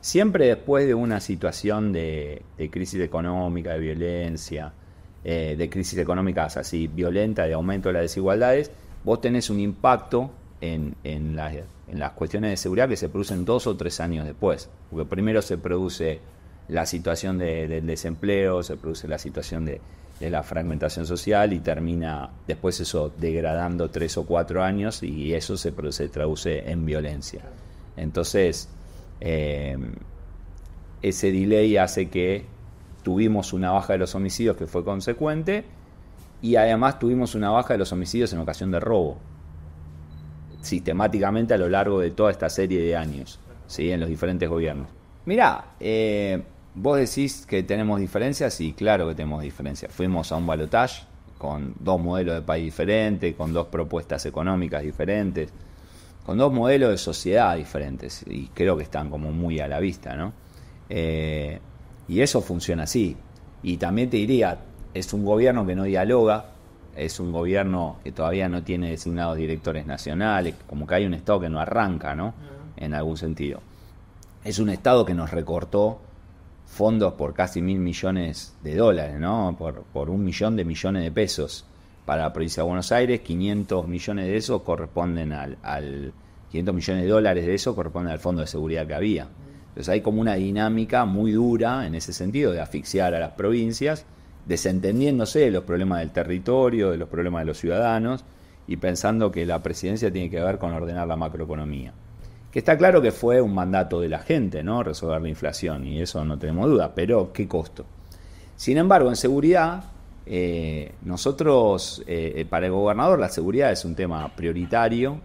Siempre después de una situación de, crisis económica, de violencia, eh, de crisis económicas así violenta, de aumento de las desigualdades, vos tenés un impacto en, las cuestiones de seguridad que se producen dos o tres años después. Porque primero se produce la situación del desempleo, se produce la situación de, la fragmentación social y termina después eso degradando tres o cuatro años y eso se, se traduce en violencia. Entonces, eh, ese delay hace que tuvimos una baja de los homicidios que fue consecuente y además tuvimos una baja de los homicidios en ocasión de robo, sistemáticamente a lo largo de toda esta serie de años, ¿sí? en los diferentes gobiernos. Mirá, eh, vos decís que tenemos diferencias y claro que tenemos diferencias. Fuimos a un balotaje con dos modelos de país diferentes, con dos propuestas económicas diferentes con dos modelos de sociedad diferentes y creo que están como muy a la vista, ¿no? Eh, y eso funciona así. Y también te diría, es un gobierno que no dialoga, es un gobierno que todavía no tiene designados directores nacionales, como que hay un Estado que no arranca, ¿no? En algún sentido. Es un Estado que nos recortó fondos por casi mil millones de dólares, ¿no? Por, por un millón de millones de pesos para la provincia de Buenos Aires, 500 millones de corresponden al, 500 millones de dólares de eso corresponden al fondo de seguridad que había. Entonces hay como una dinámica muy dura en ese sentido de asfixiar a las provincias, desentendiéndose de los problemas del territorio, de los problemas de los ciudadanos y pensando que la presidencia tiene que ver con ordenar la macroeconomía. Que está claro que fue un mandato de la gente, ¿no? Resolver la inflación y eso no tenemos duda, pero ¿qué costo? Sin embargo, en seguridad eh, nosotros, eh, eh, para el gobernador, la seguridad es un tema prioritario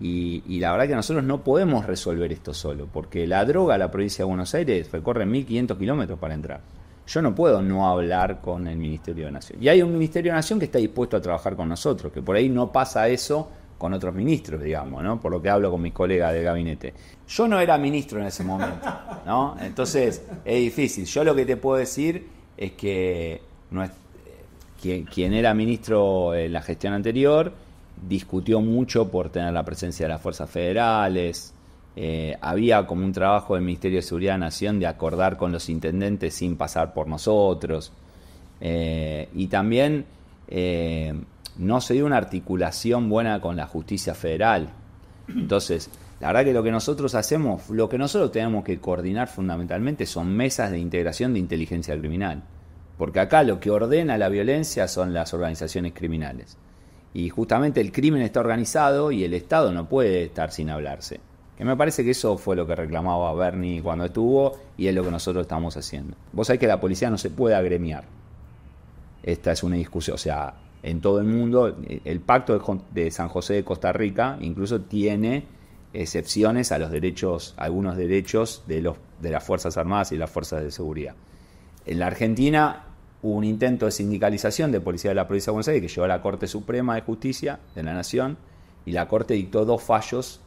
y, la verdad que nosotros no podemos resolver esto solo, porque la droga a la provincia de Buenos Aires recorre 1.500 kilómetros para entrar. Yo no puedo no hablar con el Ministerio de Nación. Y hay un Ministerio de Nación que está dispuesto a trabajar con nosotros, que por ahí no pasa eso con otros ministros, digamos, Por lo que hablo con mis colegas del gabinete. Yo no era ministro en ese momento, ¿no? Entonces es difícil. Yo lo que te puedo decir es que es quien, era ministro en la gestión anterior, discutió mucho por tener la presencia de las fuerzas federales. Eh, había como un trabajo del Ministerio de Seguridad de la Nación de acordar con los intendentes sin pasar por nosotros. Eh, y también eh, no se dio una articulación buena con la justicia federal. Entonces, la verdad que lo que nosotros hacemos, lo que nosotros tenemos que coordinar fundamentalmente son mesas de integración de inteligencia criminal. Porque acá lo que ordena la violencia son las organizaciones criminales. Y justamente el crimen está organizado y el Estado no puede estar sin hablarse. Que me parece que eso fue lo que reclamaba Bernie cuando estuvo y es lo que nosotros estamos haciendo. Vos sabés que la policía no se puede agremiar. Esta es una discusión, o sea, en todo el mundo, el pacto de San José de Costa Rica incluso tiene excepciones a los derechos, algunos derechos de, los, de las Fuerzas Armadas y las Fuerzas de Seguridad. En la Argentina hubo un intento de sindicalización de policía de la provincia de Buenos Aires que llegó a la Corte Suprema de Justicia de la Nación y la Corte dictó dos fallos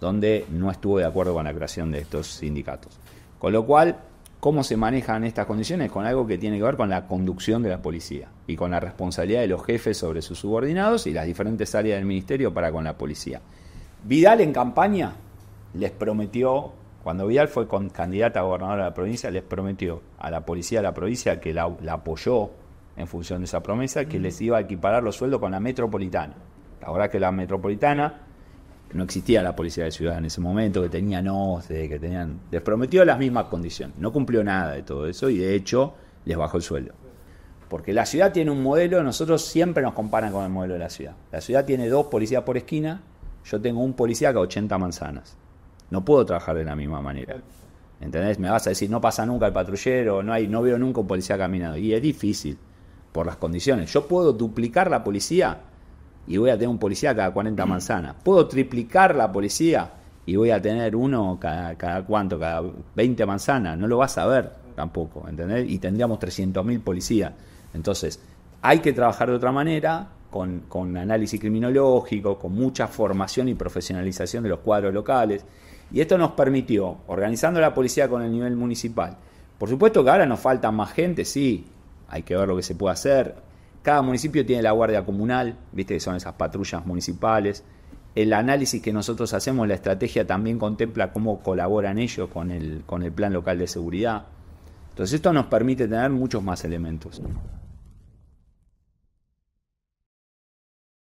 donde no estuvo de acuerdo con la creación de estos sindicatos. Con lo cual, ¿cómo se manejan estas condiciones? Con algo que tiene que ver con la conducción de la policía y con la responsabilidad de los jefes sobre sus subordinados y las diferentes áreas del ministerio para con la policía. Vidal en campaña les prometió cuando Vidal fue candidata a gobernadora de la provincia, les prometió a la policía de la provincia que la, apoyó en función de esa promesa, que mm. les iba a equiparar los sueldos con la metropolitana. Ahora que la metropolitana no existía la policía de ciudad en ese momento, que tenían OSD, que tenían. Les prometió las mismas condiciones. No cumplió nada de todo eso y de hecho les bajó el sueldo. Porque la ciudad tiene un modelo, nosotros siempre nos comparan con el modelo de la ciudad. La ciudad tiene dos policías por esquina, yo tengo un policía cada 80 manzanas. No puedo trabajar de la misma manera. ¿Entendés? Me vas a decir, no pasa nunca el patrullero, no, hay, no veo nunca un policía caminando. Y es difícil, por las condiciones. Yo puedo duplicar la policía y voy a tener un policía cada 40 mm. manzanas. Puedo triplicar la policía y voy a tener uno cada, cuánto, cada 20 manzanas. No lo vas a ver tampoco, ¿entendés? Y tendríamos 300.000 policías. Entonces, hay que trabajar de otra manera, con, con análisis criminológico, con mucha formación y profesionalización de los cuadros locales y esto nos permitió, organizando la policía con el nivel municipal, por supuesto que ahora nos falta más gente, sí, hay que ver lo que se puede hacer. Cada municipio tiene la guardia comunal, viste que son esas patrullas municipales. El análisis que nosotros hacemos, la estrategia también contempla cómo colaboran ellos con el, con el plan local de seguridad. Entonces esto nos permite tener muchos más elementos.